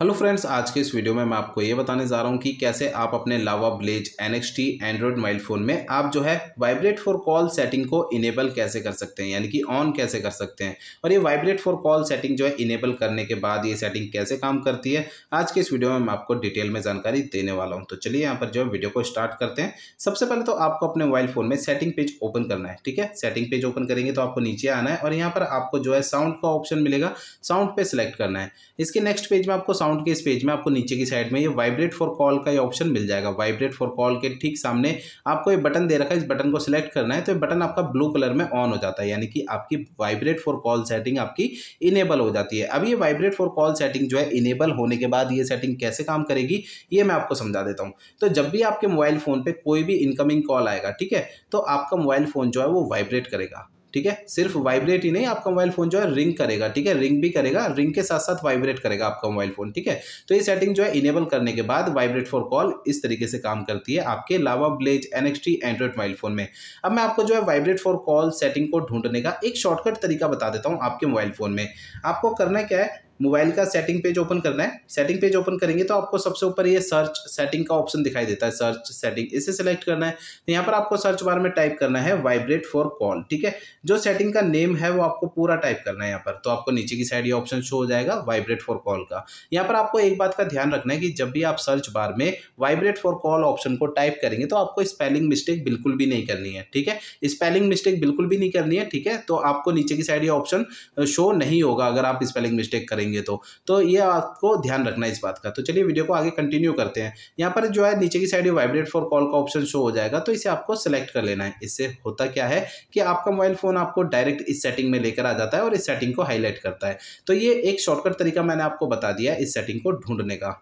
hello friends आज के इस वीडियो में मैं आपको ये बताने जा रहा हूँ कि कैसे आप अपने Lava Blaze N X T android mobile phone में आप जो है वाइब्रेट फॉर कॉल सेटिंग को इनेबल कैसे कर सकते हैं यानी कि ऑन कैसे कर सकते हैं और ये वाइब्रेट फॉर कॉल सेटिंग जो है इनेबल करने के बाद ये सेटिंग कैसे काम करती है आज के इस वीडियो में मैं आपको डिटेल में जानकारी देने वाला हूँ तो चलिए यहाँ पर जो है वीडियो को स्टार्ट करते हैं सबसे पहले तो आपको अपने मोबाइल फ़ोन में सेटिंग पेज ओपन करना है ठीक है सेटिंग पेज ओपन करेंगे तो आपको नीचे आना है और यहाँ पर आपको जो है साउंड का ऑप्शन मिलेगा साउंड पर सिलेक्ट करना है इसके नेक्स्ट पेज में आपको साउंड के इस पेज में आपको नीचे की साइड में ये वाइब्रेट फॉर कॉल का ये ऑप्शन मिल जाएगा वाइब्रेट फॉर कॉल के ठीक सामने आपको ये बटन दे रखा है इस बटन को सिलेक्ट करना है तो ये बटन आपका ब्लू कलर में ऑन हो जाता है यानी कि आपकी वाइब्रेट फॉर कॉल सेटिंग आपकी इनेबल हो जाती है अब ये वाइब्रेट फॉर कॉल सेटिंग जो है इनेबल होने के बाद ये सेटिंग कैसे काम करेगी ये मैं आपको समझा देता हूँ तो जब भी आपके मोबाइल फ़ोन पर कोई भी इनकमिंग कॉल आएगा ठीक है तो आपका मोबाइल फ़ोन जो है वो वाइब्रेट करेगा ठीक है सिर्फ वाइब्रेट ही नहीं आपका मोबाइल फोन जो है रिंग करेगा ठीक है रिंग भी करेगा रिंग के साथ साथ वाइब्रेट करेगा आपका मोबाइल फोन ठीक है तो ये सेटिंग जो है इनेबल करने के बाद वाइब्रेट फॉर कॉल इस तरीके से काम करती है आपके Lava Blaze NXT android mobile phone में अब मैं आपको जो है वाइब्रेट फॉर कॉल सेटिंग को ढूंढने का एक शॉर्टकट तरीका बता देता हूँ आपके मोबाइल फोन में आपको करना क्या है मोबाइल का सेटिंग पेज ओपन करना है सेटिंग पेज ओपन करेंगे तो आपको सबसे ऊपर ये सर्च सेटिंग का ऑप्शन दिखाई देता है सर्च सेटिंग इसे सेलेक्ट करना है तो यहाँ पर आपको सर्च बार में टाइप करना है वाइब्रेट फॉर कॉल ठीक है जो सेटिंग का नेम है वो आपको पूरा टाइप करना है यहाँ पर तो आपको नीचे की साइड ये ऑप्शन शो हो जाएगा वाइब्रेट फॉर कॉल का यहाँ पर आपको एक बात का ध्यान रखना है कि जब भी आप सर्च बार में वाइब्रेट फॉर कॉल ऑप्शन को टाइप करेंगे तो आपको स्पेलिंग मिस्टेक बिल्कुल भी नहीं करनी है ठीक है स्पेलिंग मिस्टेक बिल्कुल भी नहीं करनी है ठीक है तो आपको नीचे की साइड ये ऑप्शन शो नहीं होगा अगर आप स्पेलिंग मिस्टेक करेंगे करेंगे तो तो ये आपको ध्यान रखना है इस बात का तो चलिए वीडियो को आगे कंटिन्यू करते हैं यहाँ पर जो है नीचे की साइड वाइब्रेट फॉर कॉल का ऑप्शन शो हो जाएगा तो इसे आपको सेलेक्ट कर लेना है इससे होता क्या है कि आपका मोबाइल फ़ोन आपको डायरेक्ट इस सेटिंग में लेकर आ जाता है और इस सेटिंग को हाईलाइट करता है तो ये एक शॉर्टकट तरीका मैंने आपको बता दिया इस सेटिंग को ढूंढने का